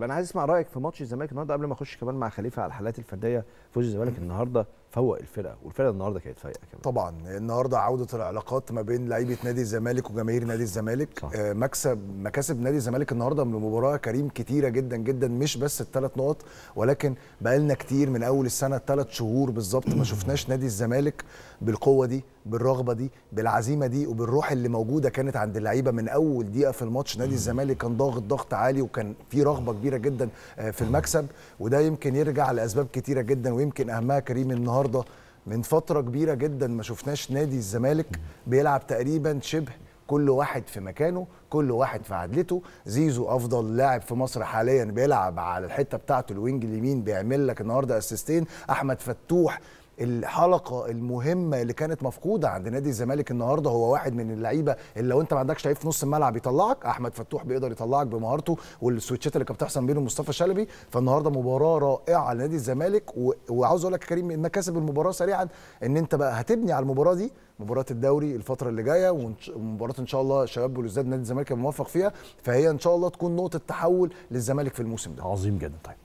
انا عايز اسمع رايك في ماتش الزمالك النهارده قبل ما اخش كمان مع خليفه على الحالات الفرديه فوز الزمالك النهارده فوق الفرقه والفرقه النهارده كانت فايقه كمان طبعا النهارده عوده العلاقات ما بين لعيبه نادي الزمالك وجماهير نادي الزمالك صح. آه، مكسب مكاسب نادي الزمالك النهارده من مباراه كريم كتيره جدا جدا مش بس الثلاث نقط ولكن بقالنا كتير من اول السنه ثلاث شهور بالظبط ما شفناش نادي الزمالك بالقوه دي بالرغبه دي بالعزيمه دي وبالروح اللي موجوده كانت عند اللعيبه من اول دقيقه في الماتش نادي الزمالك كان ضاغط ضغط عالي وكان في رغبه كبيره جدا آه، في المكسب وده يمكن يرجع لاسباب كتيره جدا ويمكن اهمها كريم النهارده النهارده من فتره كبيره جدا ما شفناش نادي الزمالك بيلعب تقريبا شبه كل واحد في مكانه كل واحد في عدلته زيزو افضل لاعب في مصر حاليا بيلعب على الحته بتاعته الوينج اليمين بيعمل لك النهارده اسيستين احمد فتوح الحلقه المهمه اللي كانت مفقوده عند نادي الزمالك النهارده هو واحد من اللعيبه اللي لو انت ما عندكش لعيب في نص الملعب يطلعك احمد فتوح بيقدر يطلعك بمهارته والسويتشات اللي كانت بتحصل بينه ومصطفى شلبي فالنهارده مباراه رائعه لنادي الزمالك و... وعاوز اقول لك يا كريم كسب المباراه سريعا ان انت بقى هتبني على المباراه دي مباراه الدوري الفتره اللي جايه ومباراه ان شاء الله شباب بلوزداد نادي الزمالك موفق فيها فهي ان شاء الله تكون نقطه تحول للزمالك في الموسم ده عظيم جدا طيب